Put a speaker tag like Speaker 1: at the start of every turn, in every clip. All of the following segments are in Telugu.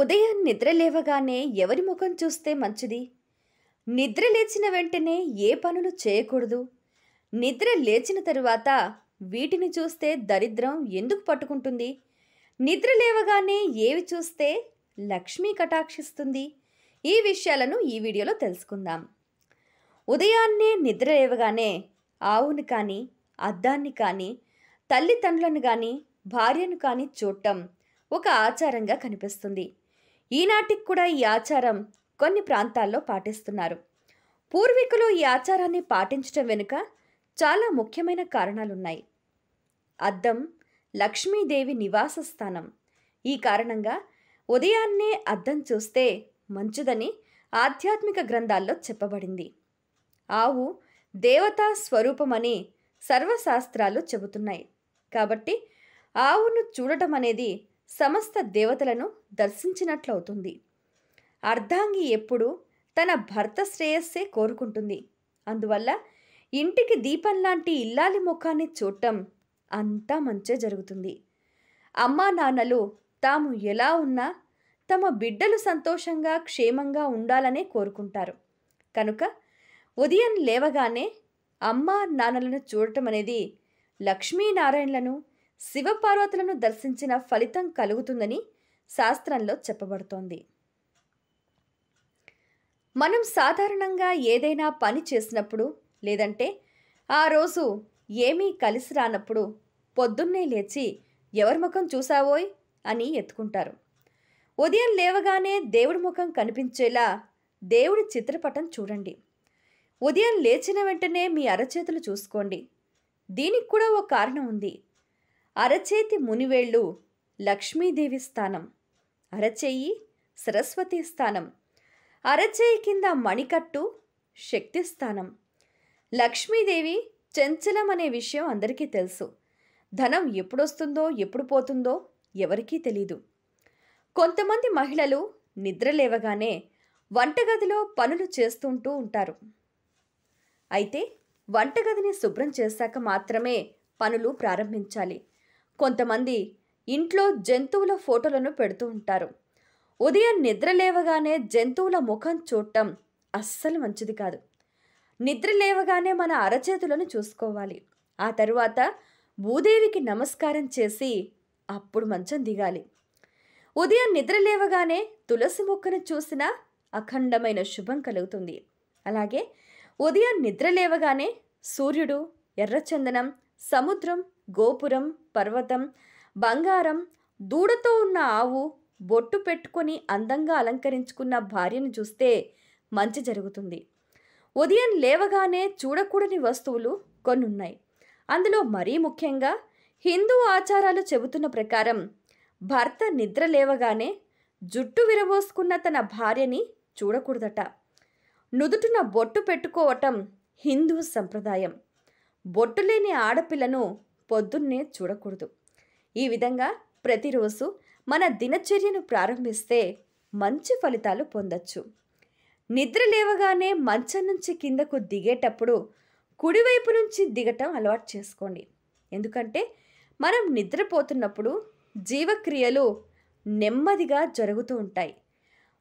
Speaker 1: ఉదయం నిద్ర లేవగానే ఎవరి ముఖం చూస్తే మంచిది నిద్ర లేచిన వెంటనే ఏ పనులు చేయకూడదు నిద్ర లేచిన తరువాత వీటిని చూస్తే దరిద్రం ఎందుకు పట్టుకుంటుంది నిద్ర లేవగానే ఏవి చూస్తే లక్ష్మీ కటాక్షిస్తుంది ఈ విషయాలను ఈ వీడియోలో తెలుసుకుందాం ఉదయాన్నే నిద్ర లేవగానే ఆవును కానీ అద్దాన్ని కానీ తల్లిదండ్రులను కానీ భార్యను కానీ చూడటం ఒక ఆచారంగా కనిపిస్తుంది ఈనాటికి కూడా ఈ ఆచారం కొన్ని ప్రాంతాల్లో పాటిస్తున్నారు పూర్వీకులు ఈ ఆచారాన్ని పాటించడం వెనుక చాలా ముఖ్యమైన కారణాలున్నాయి అద్దం లక్ష్మీదేవి నివాస స్థానం ఈ కారణంగా ఉదయాన్నే అద్దం చూస్తే మంచిదని ఆధ్యాత్మిక గ్రంథాల్లో చెప్పబడింది ఆవు దేవతా స్వరూపమని సర్వశాస్త్రాలు చెబుతున్నాయి కాబట్టి ఆవును చూడటం అనేది సమస్త దేవతలను దర్శించినట్లవుతుంది అర్ధాంగి ఎప్పుడు తన భర్త శ్రేయస్సే కోరుకుంటుంది అందువల్ల ఇంటికి దీపం లాంటి ఇల్లాలి ముఖాన్ని చూడటం అంతా మంచే జరుగుతుంది అమ్మా నాన్నలు తాము ఎలా ఉన్నా తమ బిడ్డలు సంతోషంగా క్షేమంగా ఉండాలనే కోరుకుంటారు కనుక ఉదయం లేవగానే అమ్మ నాన్నలను చూడటం అనేది లక్ష్మీనారాయణలను శివపార్వతులను దర్శించిన ఫలితం కలుగుతుందని శాస్త్రంలో చెప్పబడుతోంది మనం సాధారణంగా ఏదైనా పని చేసినప్పుడు లేదంటే ఆ రోజు ఏమీ కలిసి రానప్పుడు పొద్దున్నే లేచి ఎవరి ముఖం చూసావోయ్ అని ఎత్తుకుంటారు ఉదయం లేవగానే దేవుడి ముఖం కనిపించేలా దేవుడి చిత్రపటం చూడండి ఉదయం లేచిన వెంటనే మీ అరచేతులు చూసుకోండి దీనికి కూడా ఓ కారణం ఉంది అరచేతి మునివేళ్ళు లక్ష్మీదేవి స్థానం అరచేయి సరస్వతి స్థానం అరచేయి కింద మణికట్టు శక్తి స్థానం లక్ష్మీదేవి చెంచలం అనే విషయం అందరికీ తెలుసు ధనం ఎప్పుడొస్తుందో ఎప్పుడు పోతుందో ఎవరికీ తెలీదు కొంతమంది మహిళలు నిద్రలేవగానే వంటగదిలో పనులు చేస్తుంటూ ఉంటారు అయితే వంటగదిని శుభ్రం చేశాక మాత్రమే పనులు ప్రారంభించాలి కొంతమంది ఇంట్లో జంతువుల ఫోటోలను పెడుతూ ఉంటారు ఉదయం నిద్ర లేవగానే జంతువుల ముఖం చూడటం అస్సలు మంచిది కాదు నిద్ర లేవగానే మన అరచేతులను చూసుకోవాలి ఆ తరువాత భూదేవికి నమస్కారం చేసి అప్పుడు మంచం దిగాలి ఉదయం నిద్ర లేవగానే తులసి మొక్కను చూసినా అఖండమైన శుభం కలుగుతుంది అలాగే ఉదయం నిద్రలేవగానే సూర్యుడు ఎర్రచందనం సముద్రం గోపురం పర్వతం బంగారం దూడతో ఉన్న ఆవు బొట్టు పెట్టుకొని అందంగా అలంకరించుకున్న భార్యను చూస్తే మంచి జరుగుతుంది ఉదయం లేవగానే చూడకూడని వస్తువులు కొన్ని ఉన్నాయి అందులో మరీ ముఖ్యంగా హిందూ ఆచారాలు చెబుతున్న ప్రకారం భర్త నిద్ర లేవగానే జుట్టు విరబోసుకున్న తన భార్యని చూడకూడదట నుదుటిన బొట్టు పెట్టుకోవటం హిందూ సంప్రదాయం బొట్టు లేని ఆడపిల్లను పొద్దున్నే చూడకూడదు ఈ విధంగా ప్రతిరోజు మన దినచర్యను ప్రారంభిస్తే మంచి ఫలితాలు పొందొచ్చు నిద్ర లేవగానే మంచం నుంచి కిందకు దిగేటప్పుడు కుడివైపు నుంచి దిగటం అలవాటు చేసుకోండి ఎందుకంటే మనం నిద్రపోతున్నప్పుడు జీవక్రియలు నెమ్మదిగా జరుగుతూ ఉంటాయి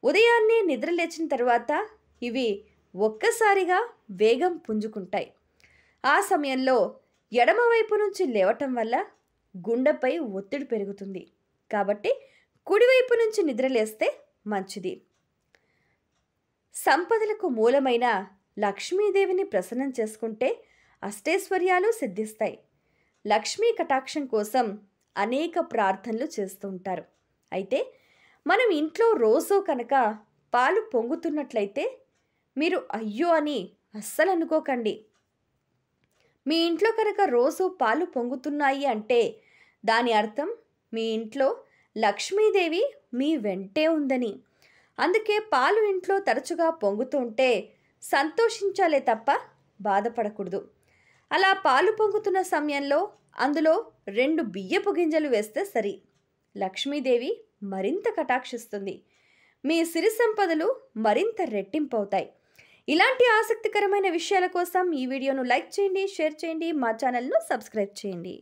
Speaker 1: ఉదయాన్నే నిద్ర లేచిన తర్వాత ఇవి ఒక్కసారిగా వేగం పుంజుకుంటాయి ఆ సమయంలో ఎడమవైపు నుంచి లేవటం వల్ల గుండెపై ఒత్తిడి పెరుగుతుంది కాబట్టి కుడివైపు నుంచి నిద్రలేస్తే మంచిది సంపదలకు మూలమైన లక్ష్మీదేవిని ప్రసన్నం చేసుకుంటే అష్టైశ్వర్యాలు సిద్ధిస్తాయి లక్ష్మీ కటాక్షం కోసం అనేక ప్రార్థనలు చేస్తూ ఉంటారు అయితే మనం ఇంట్లో రోజు కనుక పాలు పొంగుతున్నట్లయితే మీరు అయ్యో అని అస్సలు అనుకోకండి మీ ఇంట్లో కనుక రోజు పాలు పొంగుతున్నాయి అంటే దాని అర్థం మీ ఇంట్లో లక్ష్మీదేవి మీ వెంటే ఉందని అందుకే పాలు ఇంట్లో తరచుగా పొంగుతుంటే సంతోషించాలే తప్ప బాధపడకూడదు అలా పాలు పొంగుతున్న సమయంలో అందులో రెండు బియ్యపు గింజలు వేస్తే సరి లక్ష్మీదేవి మరింత కటాక్షిస్తుంది మీ సిరి సంపదలు మరింత రెట్టింపవుతాయి ఇలాంటి ఆసక్తికరమైన విషయాల కోసం ఈ వీడియోను లైక్ చేయండి షేర్ చేయండి మా ఛానల్ను సబ్స్క్రైబ్ చేయండి